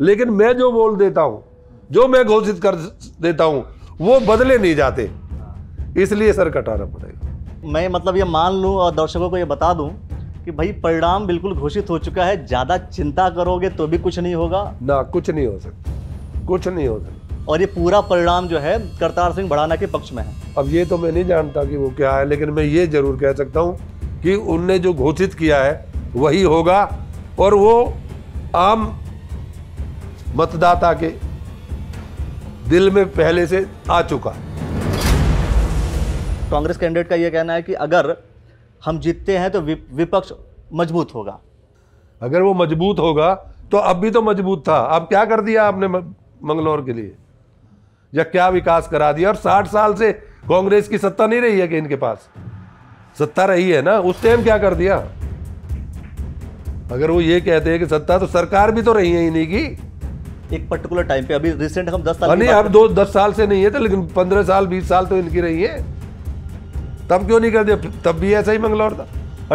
लेकिन मैं जो बोल देता हूं जो मैं घोषित कर देता हूं वो बदले नहीं जाते इसलिए सर कटाना पड़ेगा मैं मतलब ये मान लूं और दर्शकों को ये बता दूं कि भाई परिणाम बिल्कुल घोषित हो चुका है ज़्यादा चिंता करोगे तो भी कुछ नहीं होगा ना कुछ नहीं हो सकता कुछ नहीं हो सकता और ये पूरा परिणाम जो है करतार सिंह बढ़ाना के पक्ष में है अब ये तो मैं नहीं जानता कि वो क्या है लेकिन मैं ये जरूर कह सकता हूँ कि उनने जो घोषित किया है वही होगा और वो आम मतदाता के दिल में पहले से आ चुका कांग्रेस कैंडिडेट का यह कहना है कि अगर हम जीतते हैं तो विपक्ष मजबूत होगा अगर वो मजबूत होगा तो अब भी तो मजबूत था अब क्या कर दिया आपने मंगलौर के लिए या क्या विकास करा दिया और साठ साल से कांग्रेस की सत्ता नहीं रही है कि इनके पास सत्ता रही है ना उस टाइम क्या कर दिया अगर वो ये कहते हैं कि सत्ता तो सरकार भी तो रही है इन्हीं की एक पर्टिकुलर टाइम पे अभी रिसेंट हम दस साल नहीं अब दो दस साल से नहीं है तो लेकिन पंद्रह साल बीस साल तो इनकी रही है तब क्यों नहीं कर दिया तब भी ऐसा ही मंगलौर था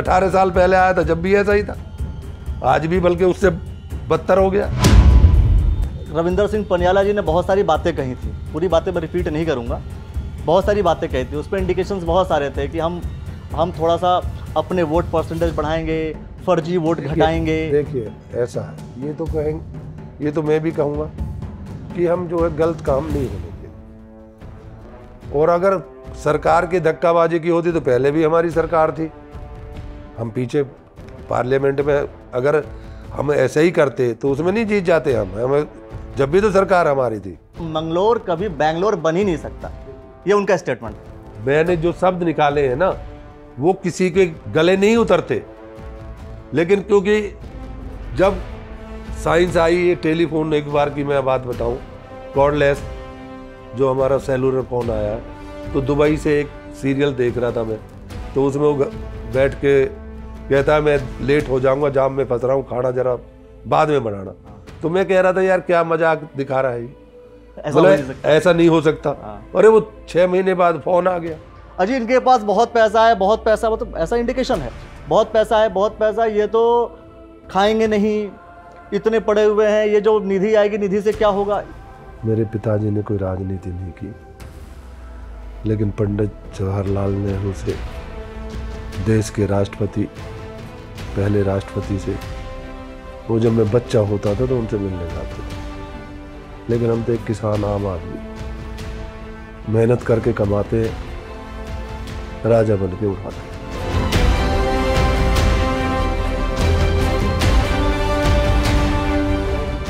अठारह साल पहले आया था जब भी ऐसा ही था आज भी बल्कि उससे बदतर हो गया रविंदर सिंह पनियाला जी ने बहुत सारी बातें कही थी पूरी बातें मैं रिपीट नहीं करूँगा बहुत सारी बातें कही थी उस पर इंडिकेशन बहुत सारे थे कि हम हम थोड़ा सा अपने वोट परसेंटेज बढ़ाएंगे फर्जी वोट घटाएंगे देखिए ऐसा है ये तो कहेंगे ये तो मैं भी कहूँगा कि हम जो है गलत काम नहीं होने देते और अगर सरकार की धक्काबाजी की होती तो पहले भी हमारी सरकार थी हम पीछे पार्लियामेंट में अगर हम ऐसे ही करते तो उसमें नहीं जीत जाते हम हमें जब भी तो सरकार हमारी थी मंगलोर कभी बैंगलोर बन ही नहीं सकता ये उनका स्टेटमेंट मैंने जो शब्द निकाले हैं ना वो किसी के गले नहीं उतरते लेकिन क्योंकि जब साइंस आई है टेलीफोन एक बार की मैं बात बताऊं कॉर्डलेस जो हमारा सेलुलर फ़ोन आया है तो दुबई से एक सीरियल देख रहा था मैं तो उसमें वो बैठ के कहता है मैं लेट हो जाऊंगा जाम में फंस रहा हूँ खाना जरा बाद में बनाना तो मैं कह रहा था यार क्या मजाक दिखा रहा है ऐसा, ऐसा नहीं हो सकता हाँ। अरे वो छः महीने बाद फ़ोन आ गया अजी इनके पास बहुत पैसा है बहुत पैसा मतलब ऐसा इंडिकेशन है बहुत पैसा है बहुत पैसा ये तो खाएंगे नहीं इतने पड़े हुए हैं ये जो निधि आएगी निधि से क्या होगा मेरे पिताजी ने कोई राजनीति नहीं की लेकिन पंडित जवाहरलाल नेहरू से देश के राष्ट्रपति पहले राष्ट्रपति से वो जब मैं बच्चा होता था तो उनसे मिलने जाते थे लेकिन हम तो एक किसान आम आदमी मेहनत करके कमाते राजा बन के उठाते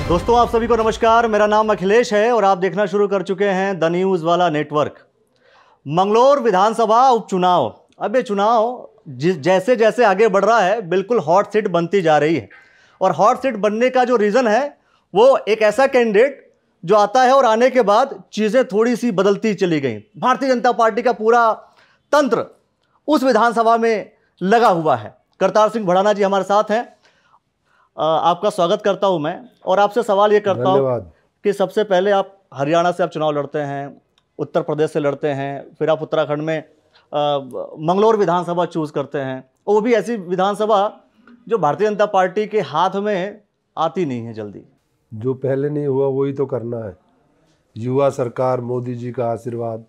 दोस्तों आप सभी को नमस्कार मेरा नाम अखिलेश है और आप देखना शुरू कर चुके हैं द न्यूज़ वाला नेटवर्क मंगलोर विधानसभा उपचुनाव अब ये चुनाव जैसे जैसे आगे बढ़ रहा है बिल्कुल हॉट सीट बनती जा रही है और हॉट सीट बनने का जो रीज़न है वो एक ऐसा कैंडिडेट जो आता है और आने के बाद चीज़ें थोड़ी सी बदलती चली गई भारतीय जनता पार्टी का पूरा तंत्र उस विधानसभा में लगा हुआ है करतार सिंह भड़ाना जी हमारे साथ हैं आपका स्वागत करता हूं मैं और आपसे सवाल ये करता हूं कि सबसे पहले आप हरियाणा से आप चुनाव लड़ते हैं उत्तर प्रदेश से लड़ते हैं फिर आप उत्तराखंड में मंगलोर विधानसभा चूज़ करते हैं वो भी ऐसी विधानसभा जो भारतीय जनता पार्टी के हाथ में आती नहीं है जल्दी जो पहले नहीं हुआ वही तो करना है युवा सरकार मोदी जी का आशीर्वाद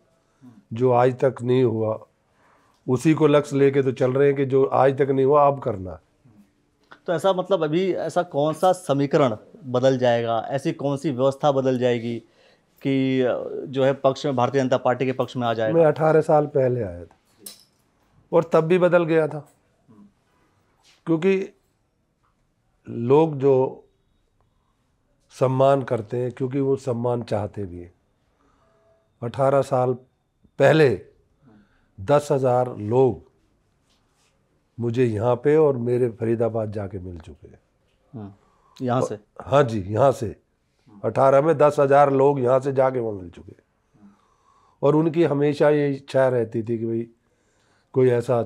जो आज तक नहीं हुआ उसी को लक्ष्य लेके तो चल रहे हैं कि जो आज तक नहीं हुआ अब करना है तो ऐसा मतलब अभी ऐसा कौन सा समीकरण बदल जाएगा ऐसी कौन सी व्यवस्था बदल जाएगी कि जो है पक्ष में भारतीय जनता पार्टी के पक्ष में आ जाएगा मैं अठारह साल पहले आया था और तब भी बदल गया था क्योंकि लोग जो सम्मान करते हैं क्योंकि वो सम्मान चाहते भी हैं अठारह साल पहले दस हज़ार लोग मुझे यहाँ पे और मेरे फरीदाबाद जाके मिल चुके हैं हाँ, यहाँ से हाँ जी यहाँ से अठारह में दस हज़ार लोग यहाँ से जाके वहाँ मिल चुके और उनकी हमेशा ये इच्छा रहती थी कि भाई कोई ऐसा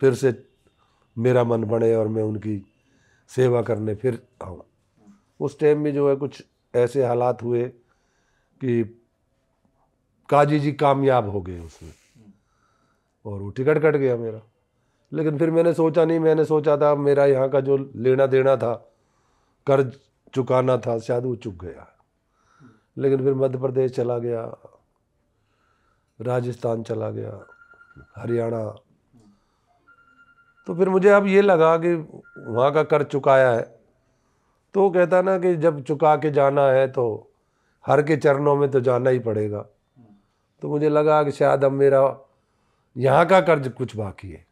फिर से मेरा मन बने और मैं उनकी सेवा करने फिर आऊँ उस टाइम में जो है कुछ ऐसे हालात हुए कि काजी जी कामयाब हो गए उसमें और वो टिकट कट गया मेरा लेकिन फिर मैंने सोचा नहीं मैंने सोचा था मेरा यहाँ का जो लेना देना था कर्ज चुकाना था शायद वो चुक गया लेकिन फिर मध्य प्रदेश चला गया राजस्थान चला गया हरियाणा तो फिर मुझे अब ये लगा कि वहाँ का कर्ज चुकाया है तो कहता ना कि जब चुका के जाना है तो हर के चरणों में तो जाना ही पड़ेगा तो मुझे लगा कि शायद अब मेरा यहाँ का कर्ज कुछ बाकी है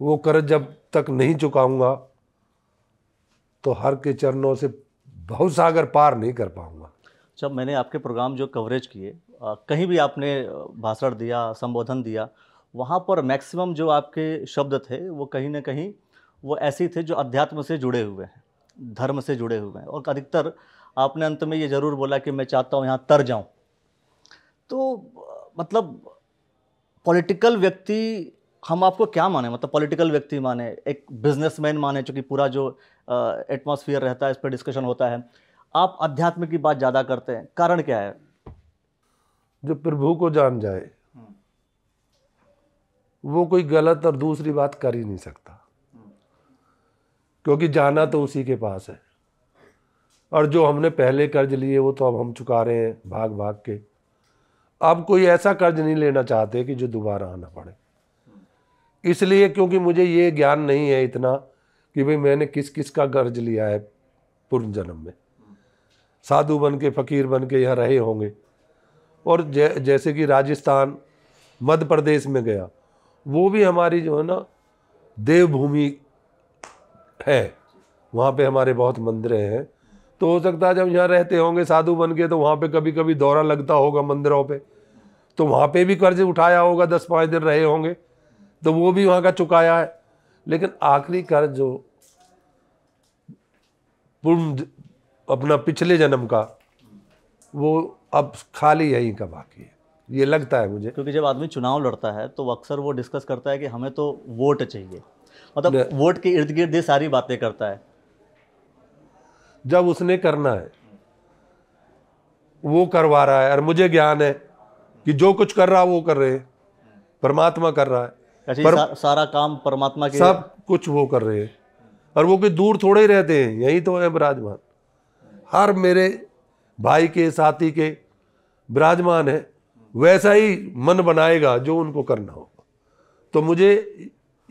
वो कर्ज जब तक नहीं चुकाऊंगा तो हर के चरणों से बहुत सागर पार नहीं कर पाऊंगा जब अच्छा, मैंने आपके प्रोग्राम जो कवरेज किए कहीं भी आपने भाषण दिया संबोधन दिया वहाँ पर मैक्सिमम जो आपके शब्द थे वो कहीं ना कहीं वो ऐसे थे जो अध्यात्म से जुड़े हुए हैं धर्म से जुड़े हुए हैं और अधिकतर आपने अंत में ये ज़रूर बोला कि मैं चाहता हूँ यहाँ तर जाऊँ तो मतलब पॉलिटिकल व्यक्ति हम आपको क्या माने मतलब पॉलिटिकल व्यक्ति माने एक बिजनेसमैन माने चूँकि पूरा जो एटमोसफियर रहता है इस पर डिस्कशन होता है आप अध्यात्म की बात ज़्यादा करते हैं कारण क्या है जो प्रभु को जान जाए वो कोई गलत और दूसरी बात कर ही नहीं सकता क्योंकि जाना तो उसी के पास है और जो हमने पहले कर्ज लिए वो तो अब हम चुका रहे हैं भाग भाग के अब कोई ऐसा कर्ज नहीं लेना चाहते कि जो दोबारा आना पड़े इसलिए क्योंकि मुझे ये ज्ञान नहीं है इतना कि भाई मैंने किस किस का कर्ज लिया है पूर्व जन्म में साधु बन के फ़कीर बन के यहाँ रहे होंगे और जै, जैसे कि राजस्थान मध्य प्रदेश में गया वो भी हमारी जो है ना देवभूमि है वहाँ पे हमारे बहुत मंदिर हैं तो हो सकता है जब यहाँ रहते होंगे साधु बन के तो वहाँ पे कभी कभी दौरा लगता होगा मंदिरों पे तो वहाँ पे भी कर्ज उठाया होगा दस पाँच दिन रहे होंगे तो वो भी वहाँ का चुकाया है लेकिन आखिरी कर जो पूर्ण अपना पिछले जन्म का वो अब खाली यहीं का बाकी है ये लगता है मुझे क्योंकि जब आदमी चुनाव लड़ता है तो अक्सर वो डिस्कस करता है कि हमें तो वोट चाहिए मतलब वोट के इर्द गिर्द ये सारी बातें करता है जब उसने करना है वो करवा रहा है और मुझे ज्ञान है कि जो कुछ कर रहा है वो कर रहे हैं परमात्मा कर रहा है पर, सा, सारा काम परमात्मा के सब कुछ वो कर रहे हैं और वो कोई दूर थोड़े ही रहते हैं यही तो है विराजमान हर मेरे भाई के साथी के विराजमान है वैसा ही मन बनाएगा जो उनको करना होगा तो मुझे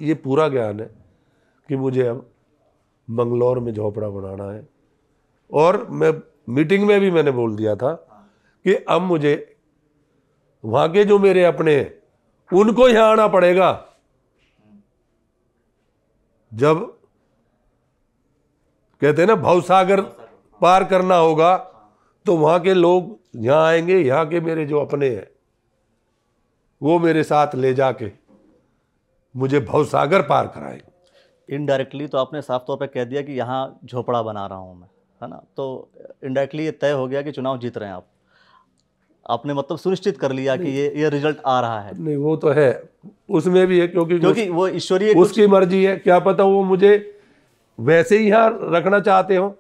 ये पूरा ज्ञान है कि मुझे अब मंगलौर में झोपड़ा बनाना है और मैं मीटिंग में भी मैंने बोल दिया था कि अब मुझे वहाँ के जो मेरे अपने हैं उनको यहाँ आना पड़ेगा जब कहते हैं ना भवसागर पार करना होगा तो वहां के लोग यहाँ आएंगे यहाँ के मेरे जो अपने हैं वो मेरे साथ ले जाके मुझे भवसागर पार कराएंगे इनडायरेक्टली तो आपने साफ तौर पर कह दिया कि यहाँ झोपड़ा बना रहा हूँ मैं है ना तो इनडायरेक्टली ये तय हो गया कि चुनाव जीत रहे हैं आप आपने मतलब सुनिश्चित कर लिया कि ये ये रिजल्ट आ रहा है नहीं वो तो है उसमें भी है क्योंकि क्योंकि वो ईश्वरीय उसकी मर्जी है क्या पता वो मुझे वैसे ही यहाँ रखना चाहते हो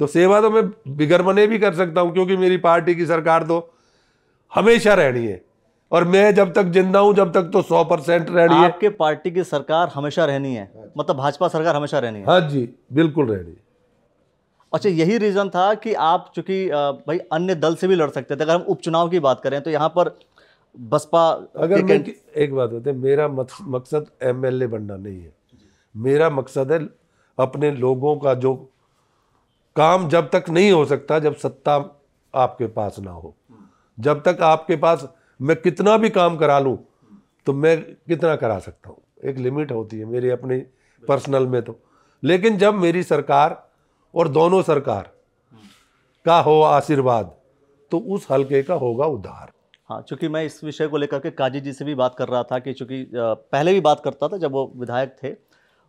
तो सेवा तो मैं बिगर मने भी कर सकता हूँ क्योंकि मेरी पार्टी की सरकार तो हमेशा रहनी है और मैं जब तक जिंदा हूँ जब तक तो सौ परसेंट रहनी है आपके पार्टी की सरकार हमेशा रहनी है हाँ मतलब भाजपा सरकार हमेशा रहनी है हाँ जी बिल्कुल रहनी है अच्छा यही रीज़न था कि आप चूंकि भाई अन्य दल से भी लड़ सकते थे अगर हम उपचुनाव की बात करें तो यहाँ पर बसपा अगर एक, एक बात होते मेरा मकसद ए बनना नहीं है मेरा मकसद है अपने लोगों का जो काम जब तक नहीं हो सकता जब सत्ता आपके पास ना हो जब तक आपके पास मैं कितना भी काम करा लूँ तो मैं कितना करा सकता हूँ एक लिमिट होती है मेरी अपनी पर्सनल में तो लेकिन जब मेरी सरकार और दोनों सरकार का हो आशीर्वाद तो उस हलके का होगा उद्धार हाँ चूँकि मैं इस विषय को लेकर के काजी जी से भी बात कर रहा था कि चूँकि पहले भी बात करता था जब वो विधायक थे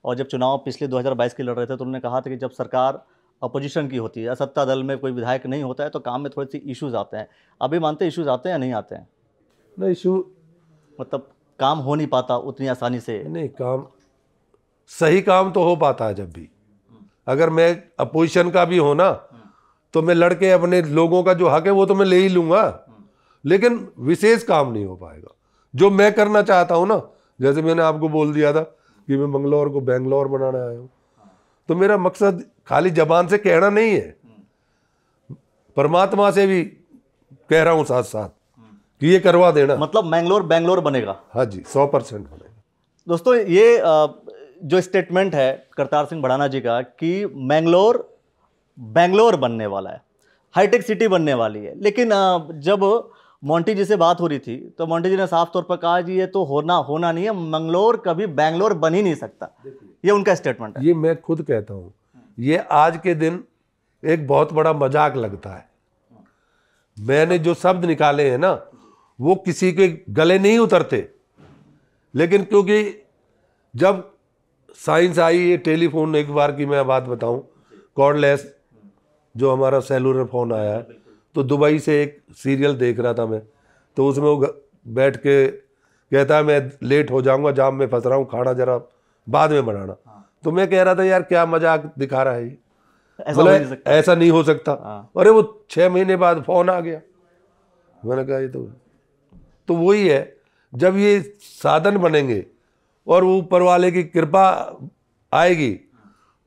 और जब चुनाव पिछले 2022 के लड़ रहे थे तो उन्होंने कहा था कि जब सरकार अपोजिशन की होती है सत्ता दल में कोई विधायक नहीं होता है तो काम में थोड़े से इशूज़ आते हैं अभी मानते हैं इशूज़ आते हैं या नहीं आते हैं नहीं इशू मतलब काम हो नहीं पाता उतनी आसानी से नहीं काम सही काम तो हो पाता है जब भी अगर मैं अपोजिशन का भी हो ना तो मैं लड़के अपने लोगों का जो हक है वो तो मैं ले ही लूंगा लेकिन विशेष काम नहीं हो पाएगा जो मैं करना चाहता हूं ना जैसे मैंने आपको बोल दिया था कि मैं मंगलौर को बेंगलौर बनाने आया हूं तो मेरा मकसद खाली जबान से कहना नहीं है परमात्मा से भी कह रहा हूं साथ साथ कि ये करवा देना मतलब मैंगलोर बेंगलोर बनेगा हाँ जी सौ परसेंट बनेगा दोस्तों ये आ, जो स्टेटमेंट है करतार सिंह भड़ाना जी का कि मैंगलोर बेंगलोर बनने वाला है हाईटेक सिटी बनने वाली है लेकिन जब मोंटी जी से बात हो रही थी तो मोंटी जी ने साफ तौर पर कहा कि ये तो होना होना नहीं है मंगलोर कभी बैंगलोर बन ही नहीं सकता ये उनका स्टेटमेंट है ये मैं खुद कहता हूँ ये आज के दिन एक बहुत बड़ा मजाक लगता है मैंने जो शब्द निकाले हैं ना वो किसी के गले नहीं उतरते लेकिन क्योंकि जब साइंस आई है टेलीफोन एक बार की मैं बात बताऊं कॉर्डलेस जो हमारा सेलुलर फ़ोन आया है तो दुबई से एक सीरियल देख रहा था मैं तो उसमें वो बैठ के कहता है मैं लेट हो जाऊंगा जाम में फंस रहा हूँ खाना जरा बाद में बनाना हाँ। तो मैं कह रहा था यार क्या मजाक दिखा रहा है ये मतलब ऐसा नहीं हो सकता हाँ। अरे वो छः महीने बाद फ़ोन आ गया मैंने कहा ये तो तो वही है जब ये साधन बनेंगे और वो ऊपर वाले की कृपा आएगी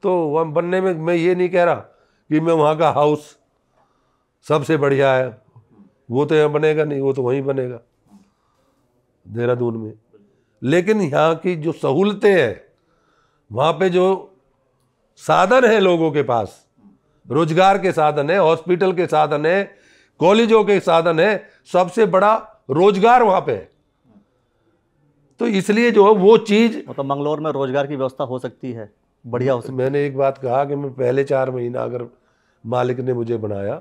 तो वह बनने में मैं ये नहीं कह रहा कि मैं वहाँ का हाउस सबसे बढ़िया है वो तो यहाँ बनेगा नहीं वो तो वहीं बनेगा देहरादून में लेकिन यहाँ की जो सहूलतें हैं वहाँ पे जो साधन है लोगों के पास रोजगार के साधन है हॉस्पिटल के साधन है कॉलेजों के साधन है सबसे बड़ा रोजगार वहाँ पे है तो इसलिए जो है वो चीज़ मतलब मंगलोर में रोज़गार की व्यवस्था हो सकती है बढ़िया हो सकती मैंने एक बात कहा कि मैं पहले चार महीना अगर मालिक ने मुझे बनाया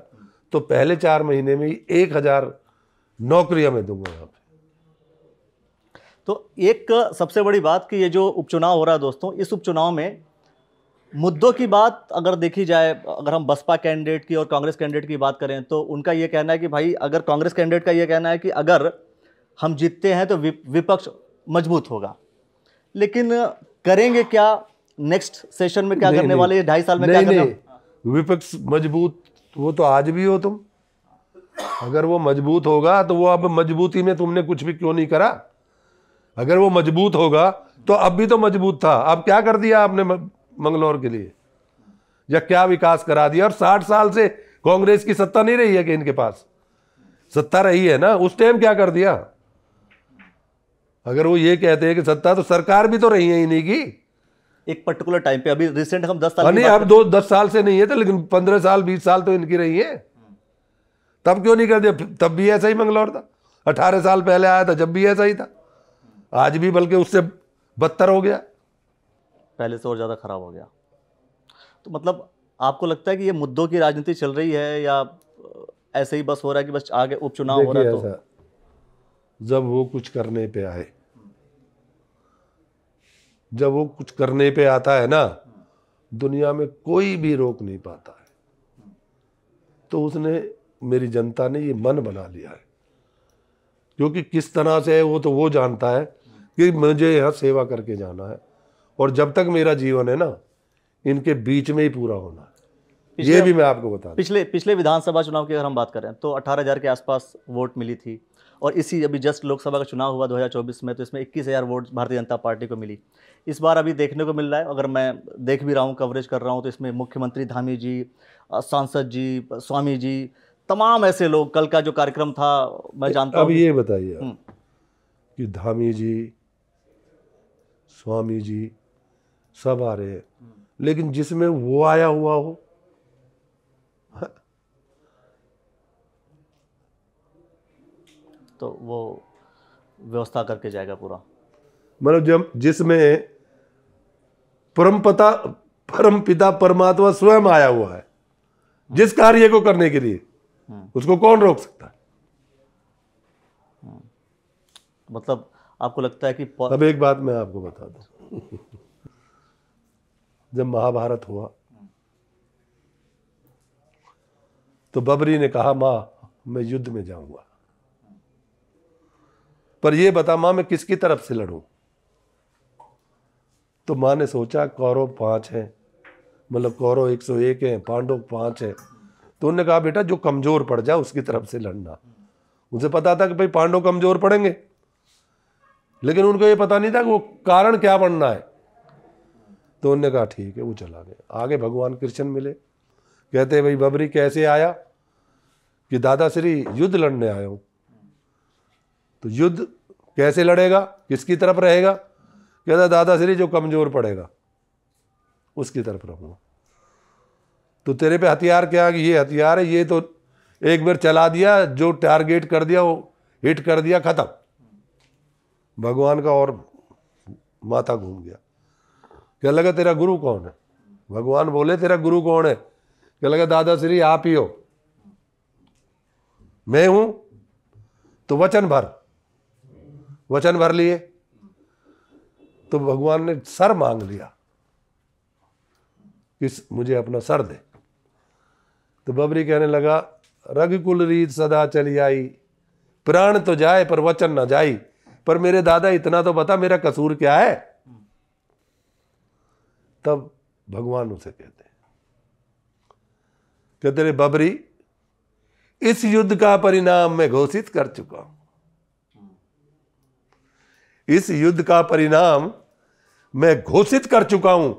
तो पहले चार महीने में ही एक हज़ार नौकरियाँ मैं दूंगा यहाँ पे तो एक सबसे बड़ी बात कि ये जो उपचुनाव हो रहा है दोस्तों इस उपचुनाव में मुद्दों की बात अगर देखी जाए अगर हम बसपा कैंडिडेट की और कांग्रेस कैंडिडेट की बात करें तो उनका ये कहना है कि भाई अगर कांग्रेस कैंडिडेट का ये कहना है कि अगर हम जीतते हैं तो विपक्ष मजबूत होगा लेकिन करेंगे क्या नेक्स्ट सेशन में क्या नहीं, करने वाले ढाई साल में नहीं, क्या नहीं, विपक्ष मजबूत वो तो आज भी हो तुम अगर वो मजबूत होगा तो वो अब मजबूती में तुमने कुछ भी क्यों नहीं करा अगर वो मजबूत होगा तो अब भी तो मजबूत था अब क्या कर दिया आपने मंगलौर के लिए या क्या विकास करा दिया और साठ साल से कांग्रेस की सत्ता नहीं रही है कि इनके पास सत्ता रही है ना उस टाइम क्या कर दिया अगर वो ये कहते हैं कि सत्ता तो सरकार भी तो रही है इन्हीं की एक पर्टिकुलर टाइम पे अभी रिसेंट हम दस साल नहीं अब दो दस साल से नहीं है तो लेकिन पंद्रह साल बीस साल तो इनकी रही है तब क्यों नहीं कर दिया तब भी ऐसा ही मंगलौर था अठारह साल पहले आया था जब भी ऐसा ही था आज भी बल्कि उससे बदतर हो गया पहले से और ज़्यादा खराब हो गया तो मतलब आपको लगता है कि ये मुद्दों की राजनीति चल रही है या ऐसे ही बस हो रहा है कि बस आगे उपचुनाव हो रहा है तो जब वो कुछ करने पे आए जब वो कुछ करने पे आता है ना दुनिया में कोई भी रोक नहीं पाता है तो उसने मेरी जनता ने ये मन बना लिया है क्योंकि किस तरह से है वो तो वो जानता है कि मुझे यहाँ सेवा करके जाना है और जब तक मेरा जीवन है ना इनके बीच में ही पूरा होना है ये भी मैं आपको बता पिछले पिछले विधानसभा चुनाव की अगर हम बात करें तो अठारह के आसपास वोट मिली थी और इसी अभी जस्ट लोकसभा का चुनाव हुआ 2024 में तो इसमें इक्कीस हज़ार वोट भारतीय जनता पार्टी को मिली इस बार अभी देखने को मिल रहा है अगर मैं देख भी रहा हूँ कवरेज कर रहा हूँ तो इसमें मुख्यमंत्री धामी जी सांसद जी स्वामी जी तमाम ऐसे लोग कल का जो कार्यक्रम था मैं जानता हूँ अब ये बताइए हम्म। कि धामी जी स्वामी जी सब आ रहे हैं हम्म। लेकिन जिसमें वो आया हुआ हो तो वो व्यवस्था करके जाएगा पूरा मतलब जब जिसमें परम पता परम पिता परमात्मा स्वयं आया हुआ है जिस कार्य को करने के लिए हम्म। उसको कौन रोक सकता है हम्म। मतलब आपको लगता है कि पर... अब एक बात मैं आपको बता दू जब महाभारत हुआ तो बबरी ने कहा मां मैं युद्ध में जाऊंगा पर ये बता मां मैं किसकी तरफ से लड़ूं तो माँ ने सोचा कौरव पांच हैं मतलब कौरव एक सौ एक हैं पांडव पांच हैं तो उनने कहा बेटा जो कमज़ोर पड़ जाए उसकी तरफ से लड़ना उनसे पता था कि भाई पांडव कमज़ोर पड़ेंगे लेकिन उनको ये पता नहीं था कि वो कारण क्या बनना है तो उनने कहा ठीक है वो चला गया आगे भगवान कृष्ण मिले कहते भाई बबरी कैसे आया कि दादा श्री युद्ध लड़ने आए हूँ तो युद्ध कैसे लड़ेगा किसकी तरफ रहेगा कहता दादा श्री जो कमज़ोर पड़ेगा उसकी तरफ रहूंगा तो तेरे पे हथियार क्या ये हथियार है ये तो एक बार चला दिया जो टारगेट कर दिया वो हिट कर दिया ख़त्म भगवान का और माथा घूम गया क्या लगा तेरा गुरु कौन है भगवान बोले तेरा गुरु कौन है क्या लगा दादा श्री आप ही हो मैं हूं तो वचन भर वचन भर लिए तो भगवान ने सर मांग लिया कि मुझे अपना सर दे तो बबरी कहने लगा रघुकुल रीत सदा चली आई प्राण तो जाए पर वचन ना जाई पर मेरे दादा इतना तो बता मेरा कसूर क्या है तब भगवान उसे कहते कहते रे बबरी इस युद्ध का परिणाम मैं घोषित कर चुका हूं इस युद्ध का परिणाम मैं घोषित कर चुका हूं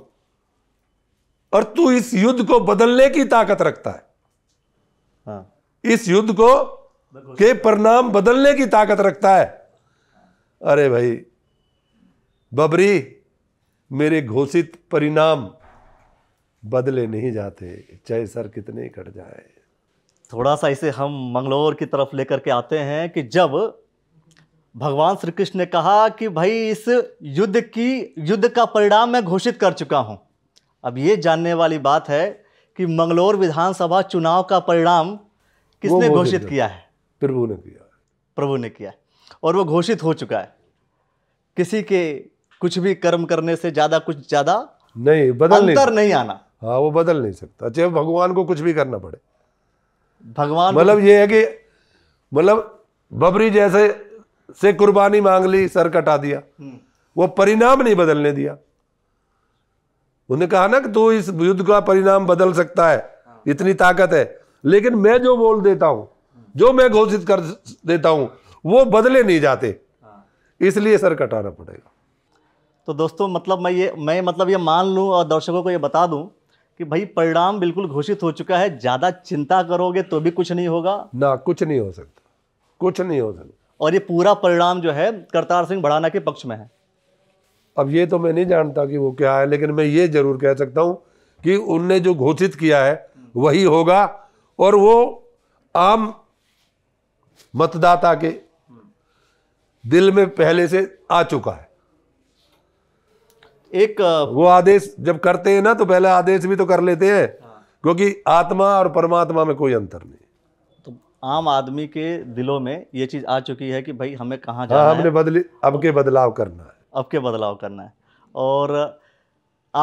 और तू इस युद्ध को बदलने की ताकत रखता है हाँ। इस युद्ध को के परिणाम बदलने की ताकत रखता है अरे भाई बबरी मेरे घोषित परिणाम बदले नहीं जाते चाहे सर कितने कट जाए थोड़ा सा इसे हम मंगलोर की तरफ लेकर के आते हैं कि जब भगवान श्री कृष्ण ने कहा कि भाई इस युद्ध की युद्ध का परिणाम मैं घोषित कर चुका हूँ अब ये जानने वाली बात है कि मंगलोर विधानसभा चुनाव का परिणाम किसने घोषित किया है प्रभु ने किया प्रभु ने किया और वो घोषित हो चुका है किसी के कुछ भी कर्म करने से ज़्यादा कुछ ज़्यादा नहीं बदल अंतर नहीं, नहीं आना हाँ वो बदल नहीं सकता चाहे अच्छा, भगवान को कुछ भी करना पड़े भगवान मतलब ये है कि मतलब बबरी जैसे से कुर्बानी मांग ली सर कटा दिया हम्म। वो परिणाम नहीं बदलने दिया उन्हें कहा ना कि तू इस युद्ध का परिणाम बदल सकता है हाँ। इतनी ताकत है लेकिन मैं जो बोल देता हूं जो मैं घोषित कर देता हूं वो बदले नहीं जाते हाँ। इसलिए सर कटाना पड़ेगा तो दोस्तों मतलब मैं ये मैं मतलब ये मान लूँ और दर्शकों को ये बता दूं कि भाई परिणाम बिल्कुल घोषित हो चुका है ज़्यादा चिंता करोगे तो भी कुछ नहीं होगा ना कुछ नहीं हो सकता कुछ नहीं हो सकता और ये पूरा परिणाम जो है करतार सिंह बढ़ाना के पक्ष में है अब ये तो मैं नहीं जानता कि वो क्या है लेकिन मैं ये जरूर कह सकता हूँ कि उनने जो घोषित किया है वही होगा और वो आम मतदाता के दिल में पहले से आ चुका है एक वो आदेश जब करते हैं ना तो पहले आदेश भी तो कर लेते हैं हाँ। क्योंकि आत्मा और परमात्मा में कोई अंतर नहीं आम आदमी के दिलों में ये चीज़ आ चुकी है कि भाई हमें कहाँ हाँ, जाना हाँ, हमने बदली अब के बदलाव करना है अब के बदलाव करना है और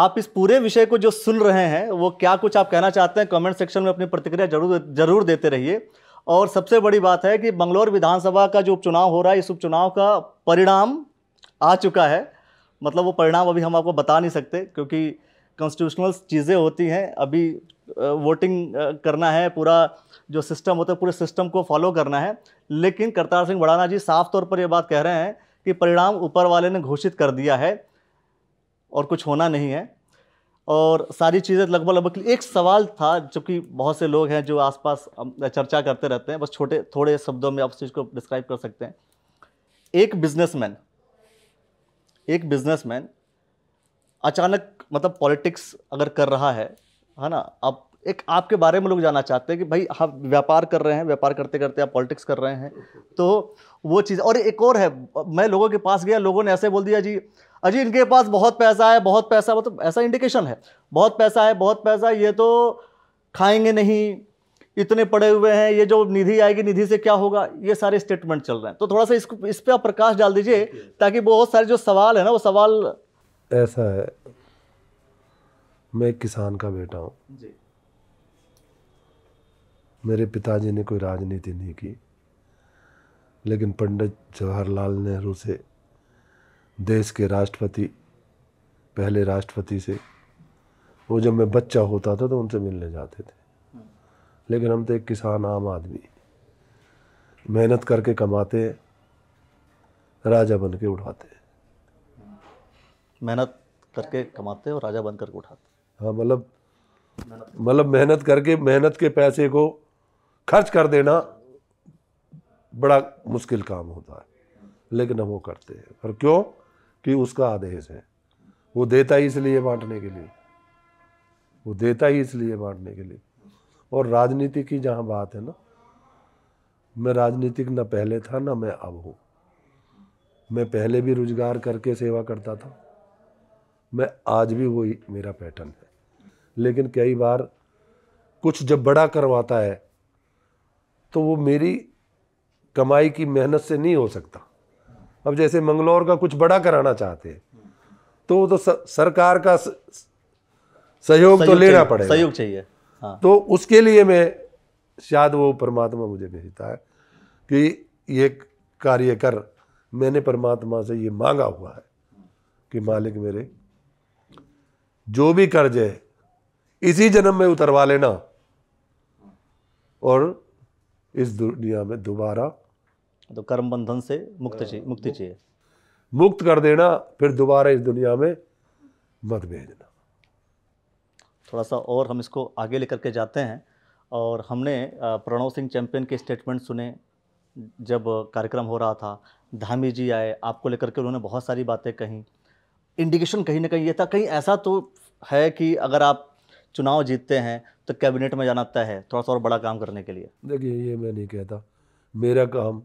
आप इस पूरे विषय को जो सुन रहे हैं वो क्या कुछ आप कहना चाहते हैं कमेंट सेक्शन में अपनी प्रतिक्रिया जरूर जरूर देते रहिए और सबसे बड़ी बात है कि बंगलोर विधानसभा का जो उपचुनाव हो रहा है इस उपचुनाव का परिणाम आ चुका है मतलब वो परिणाम अभी हम आपको बता नहीं सकते क्योंकि कॉन्स्टिट्यूशनल चीज़ें होती हैं अभी वोटिंग करना है पूरा जो सिस्टम होता है पूरे सिस्टम को फॉलो करना है लेकिन करतार सिंह बड़ाना जी साफ तौर पर यह बात कह रहे हैं कि परिणाम ऊपर वाले ने घोषित कर दिया है और कुछ होना नहीं है और सारी चीज़ें लगभग लगभग एक सवाल था जो कि बहुत से लोग हैं जो आसपास चर्चा करते रहते हैं बस छोटे थोड़े शब्दों में आप चीज़ को डिस्क्राइब कर सकते हैं एक बिजनेसमैन एक बिजनेसमैन अचानक मतलब पॉलिटिक्स अगर कर रहा है है ना आप एक आपके बारे में लोग जानना चाहते हैं कि भाई आप व्यापार कर रहे हैं व्यापार करते करते आप पॉलिटिक्स कर रहे हैं तो वो चीज़ और एक और है मैं लोगों के पास गया लोगों ने ऐसे बोल दिया जी अजी इनके पास बहुत पैसा है बहुत पैसा मतलब ऐसा इंडिकेशन है बहुत पैसा है बहुत पैसा ये तो खाएंगे नहीं इतने पड़े हुए हैं ये जो निधि आएगी निधि से क्या होगा ये सारे स्टेटमेंट चल रहे हैं तो थोड़ा सा इसको इस पर आप प्रकाश डाल दीजिए ताकि बहुत सारे जो सवाल है ना वो सवाल ऐसा है मैं एक किसान का बेटा हूँ मेरे पिताजी ने कोई राजनीति नहीं की लेकिन पंडित जवाहरलाल नेहरू से देश के राष्ट्रपति पहले राष्ट्रपति से वो जब मैं बच्चा होता था तो उनसे मिलने जाते थे हम्म। लेकिन हम तो एक किसान आम आदमी मेहनत करके कमाते राजा बन के उठाते मेहनत करके कमाते और राजा बन करके उठाते हाँ मतलब मतलब मेहनत करके मेहनत के पैसे को खर्च कर देना बड़ा मुश्किल काम होता है लेकिन हम वो करते हैं और क्यों कि उसका आदेश है वो देता ही इसलिए बांटने के लिए वो देता ही इसलिए बांटने के लिए और राजनीति की जहाँ बात है ना मैं राजनीतिक ना पहले था ना मैं अब हूँ मैं पहले भी रोजगार करके सेवा करता था मैं आज भी वही मेरा पैटर्न है लेकिन कई बार कुछ जब बड़ा करवाता है तो वो मेरी कमाई की मेहनत से नहीं हो सकता अब जैसे मंगलौर का कुछ बड़ा कराना चाहते हैं तो तो सरकार का सहयोग तो लेना पड़ेगा सहयोग चाहिए हाँ। तो उसके लिए मैं शायद वो परमात्मा मुझे भेजता है कि ये कार्य कर मैंने परमात्मा से ये मांगा हुआ है कि मालिक मेरे जो भी कर्ज है इसी जन्म में उतरवा लेना और इस दुनिया में दोबारा तो कर्म बंधन से मुक्त चाहिए मुक्ति चाहिए मुक्त कर देना फिर दोबारा इस दुनिया में मत भेजना थोड़ा सा और हम इसको आगे लेकर के जाते हैं और हमने प्रणव सिंह चैंपियन के स्टेटमेंट सुने जब कार्यक्रम हो रहा था धामी जी आए आपको लेकर के उन्होंने बहुत सारी बातें कहीं इंडिकेशन कहीं ना कहीं ये था कहीं ऐसा तो है कि अगर आप चुनाव जीतते हैं तो कैबिनेट में जाना तय है थोड़ा सा और बड़ा काम करने के लिए देखिए ये मैं नहीं कहता मेरा काम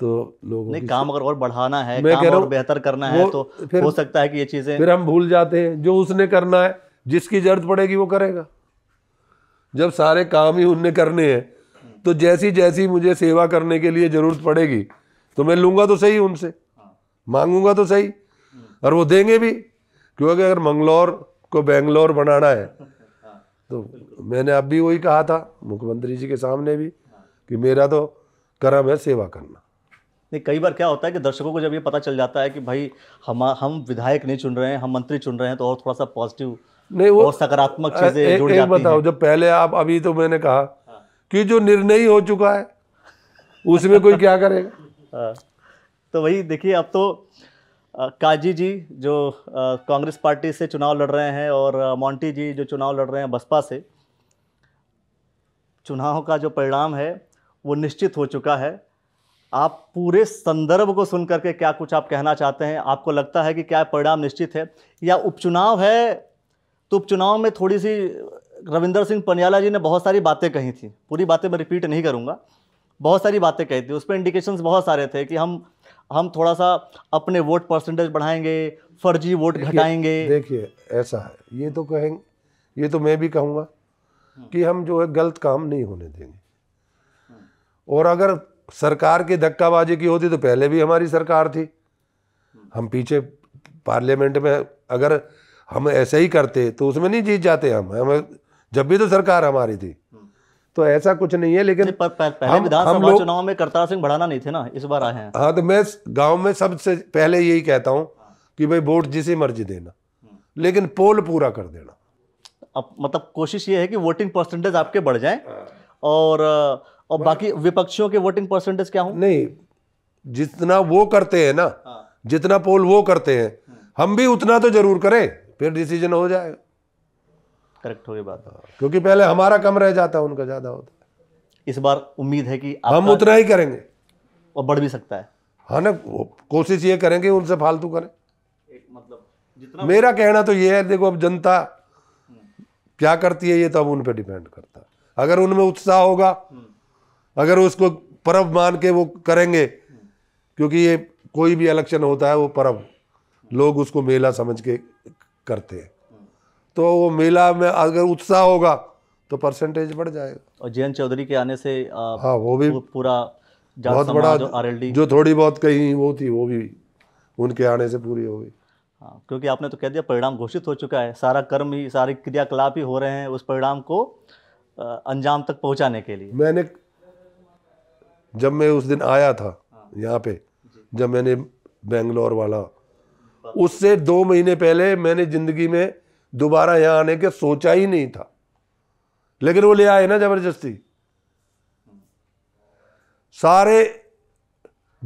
तो लोगों नहीं काम अगर और बढ़ाना है मैं काम और बेहतर करना है तो फिर हो सकता है कि ये चीज़ें फिर हम भूल जाते हैं जो उसने करना है जिसकी जरूरत पड़ेगी वो करेगा जब सारे काम ही उनने करने हैं तो जैसी जैसी मुझे सेवा करने के लिए ज़रूरत पड़ेगी तो मैं लूंगा तो सही उनसे मांगूंगा तो सही और वो देंगे भी क्योंकि अगर मंगलौर को बेंगलोर बनाना है तो मैंने अब भी वही कहा था मुख्यमंत्री जी के सामने भी कि मेरा तो कर्म है सेवा करना नहीं कई बार क्या होता है कि दर्शकों को जब ये पता चल जाता है कि भाई हम हम विधायक नहीं चुन रहे हैं हम मंत्री चुन रहे हैं तो और थोड़ा सा पॉजिटिव नहीं वो सकारात्मक चीजें जुड़ जाती बताओ जब पहले आप अभी तो मैंने कहा हाँ। कि जो निर्णय हो चुका है उसमें कोई क्या करेगा हाँ। तो वही देखिए अब तो काजी जी जो कांग्रेस पार्टी से चुनाव लड़ रहे हैं और मोंटी जी जो चुनाव लड़ रहे हैं बसपा से चुनाव का जो परिणाम है वो निश्चित हो चुका है आप पूरे संदर्भ को सुन करके क्या कुछ आप कहना चाहते हैं आपको लगता है कि क्या परिणाम निश्चित है या उपचुनाव है तो उपचुनाव में थोड़ी सी रविंदर सिंह पनियाला जी ने बहुत सारी बातें कही थी पूरी बातें मैं रिपीट नहीं करूँगा बहुत सारी बातें कही थी उस पर इंडिकेशन बहुत सारे थे कि हम हम थोड़ा सा अपने वोट परसेंटेज बढ़ाएंगे फर्जी वोट घटाएंगे देखिए ऐसा है ये तो कहेंगे ये तो मैं भी कहूँगा कि हम जो है गलत काम नहीं होने देंगे और अगर सरकार की धक्काबाजी की होती तो पहले भी हमारी सरकार थी हम पीछे पार्लियामेंट में अगर हम ऐसे ही करते तो उसमें नहीं जीत जाते हम हमें जब भी तो सरकार हमारी थी तो ऐसा कुछ नहीं है लेकिन पर, पर, पहले विधानसभा चुनाव में करतार सिंह बढ़ाना नहीं थे ना इस बार आए हैं हाँ तो मैं गाँव में सबसे पहले यही कहता हूँ कि भाई वोट जिसे मर्जी देना लेकिन पोल पूरा कर देना अब मतलब कोशिश ये है कि वोटिंग परसेंटेज आपके बढ़ जाए हाँ। और और हाँ। बाकी विपक्षियों के वोटिंग परसेंटेज क्या हो नहीं जितना वो करते हैं ना हाँ। जितना पोल वो करते हैं हम भी उतना तो जरूर करें फिर डिसीजन हो जाएगा करेक्ट हो गई बात हाँ, क्योंकि पहले हमारा कम रह जाता है उनका ज़्यादा होता है इस बार उम्मीद है कि हम उतना ही करेंगे और बढ़ भी सकता है हाँ ना कोशिश ये करेंगे उनसे फालतू करें एक मतलब जितना मेरा कहना तो ये है देखो अब जनता क्या करती है ये तो अब उन पर डिपेंड करता है अगर उनमें उत्साह होगा अगर उसको पर्व मान के वो करेंगे क्योंकि ये कोई भी इलेक्शन होता है वो पर्व लोग उसको मेला समझ के करते हैं तो वो मेला में अगर उत्साह होगा तो परसेंटेज बढ़ जाएगा और जयंत चौधरी के आने से आ, हाँ वो भी पूरा बहुत बड़ा जो आरएलडी जो थोड़ी बहुत कहीं वो थी वो भी उनके आने से पूरी हो गई हाँ, क्योंकि आपने तो कह दिया परिणाम घोषित हो चुका है सारा कर्म ही सारे क्रियाकलाप ही हो रहे हैं उस परिणाम को अंजाम तक पहुंचाने के लिए मैंने जब मैं उस दिन आया था हाँ। यहाँ पे जब मैंने बेंगलोर वाला उससे दो महीने पहले मैंने ज़िंदगी में दोबारा यहाँ आने के सोचा ही नहीं था लेकिन वो ले आए ना जबरदस्ती सारे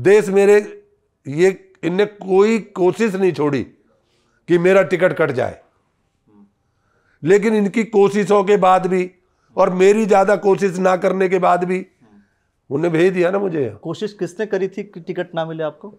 देश मेरे ये इनने कोई कोशिश नहीं छोड़ी कि मेरा टिकट कट जाए लेकिन इनकी कोशिशों के बाद भी और मेरी ज़्यादा कोशिश ना करने के बाद भी उन्हें भेज दिया ना मुझे कोशिश किसने करी थी कि टिकट ना मिले आपको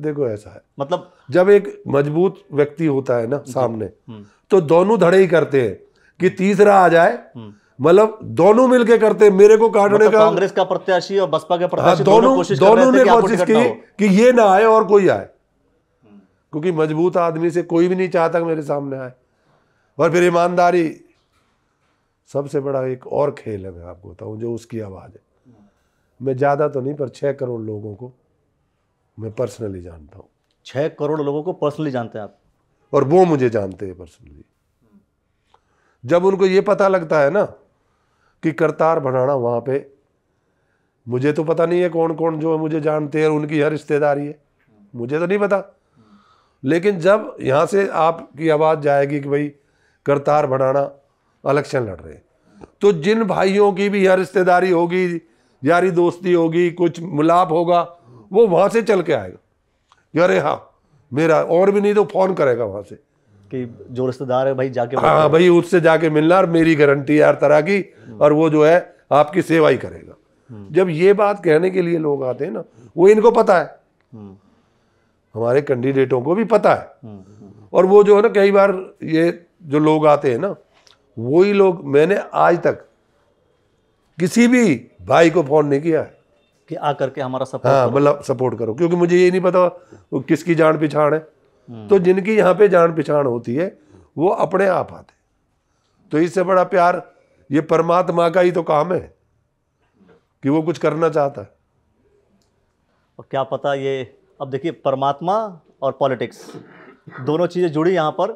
देखो ऐसा है मतलब जब एक मजबूत व्यक्ति होता है ना सामने हम्म। तो दोनों धड़े ही करते हैं कि तीसरा आ जाए हम्म। मतलब दोनों मिलके करते हैं मेरे को काटने मतलब का कांग्रेस का प्रत्याशी और बसपा के हाँ, प्रत्याशी दोनों दोनों, ने कोशिश की कि ये ना आए और कोई आए हम्म। क्योंकि मजबूत आदमी से कोई भी नहीं चाहता मेरे सामने आए और फिर ईमानदारी सबसे बड़ा एक और खेल है मैं आपको बताऊं जो उसकी आवाज़ है हम्म। मैं ज़्यादा तो नहीं पर छह करोड़ लोगों को मैं पर्सनली जानता हूं छह करोड़ लोगों को पर्सनली जानते हैं आप और वो मुझे जानते हैं पर्सनली जब उनको ये पता लगता है ना कि करतार बनाना वहां पे मुझे तो पता नहीं है कौन कौन जो मुझे जानते हैं उनकी हर रिश्तेदारी है मुझे तो नहीं पता लेकिन जब यहाँ से आपकी आवाज़ जाएगी कि भाई करतार बनाना इलेक्शन लड़ रहे तो जिन भाइयों की भी यह रिश्तेदारी होगी यारी दोस्ती होगी कुछ मिलाप होगा वो वहाँ से चल के आएगा अरे हाँ मेरा और भी नहीं तो फोन करेगा वहां से कि जो रिश्तेदार है भाई जाके हाँ भाई उससे जाके मिलना और मेरी गारंटी है हर तरह की और वो जो है आपकी सेवा ही करेगा जब ये बात कहने के लिए लोग आते हैं ना वो इनको पता है हमारे कैंडिडेटों को भी पता है और वो जो है ना कई बार ये जो लोग आते हैं ना वही लोग मैंने आज तक किसी भी भाई को फोन नहीं किया है कि आ करके हमारा सपोर्ट हाँ मतलब सपोर्ट करो क्योंकि मुझे ये नहीं पता वो किसकी जान पहचान है तो जिनकी यहाँ पे जान पहचान होती है वो अपने आप आते तो इससे बड़ा प्यार ये परमात्मा का ही तो काम है कि वो कुछ करना चाहता है और क्या पता ये अब देखिए परमात्मा और पॉलिटिक्स दोनों चीज़ें जुड़ी यहाँ पर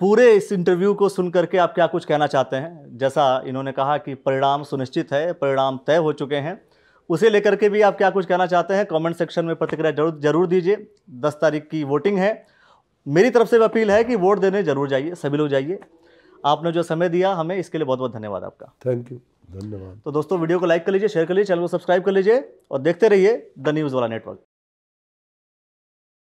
पूरे इस इंटरव्यू को सुन करके आप क्या कुछ कहना चाहते हैं जैसा इन्होंने कहा कि परिणाम सुनिश्चित है परिणाम तय हो चुके हैं उसे लेकर के भी आप क्या कुछ कहना चाहते हैं कमेंट सेक्शन में प्रतिक्रिया जरूर जरूर दीजिए दस तारीख की वोटिंग है मेरी तरफ से अपील है कि वोट देने जरूर जाइए सभी लोग जाइए आपने जो समय दिया हमें इसके लिए बहुत बहुत धन्यवाद आपका थैंक यू धन्यवाद तो दोस्तों वीडियो को लाइक कर लीजिए शेयर कर लीजिए चैनल को सब्सक्राइब कर लीजिए और देखते रहिए द न्यूज़ वाला नेटवर्क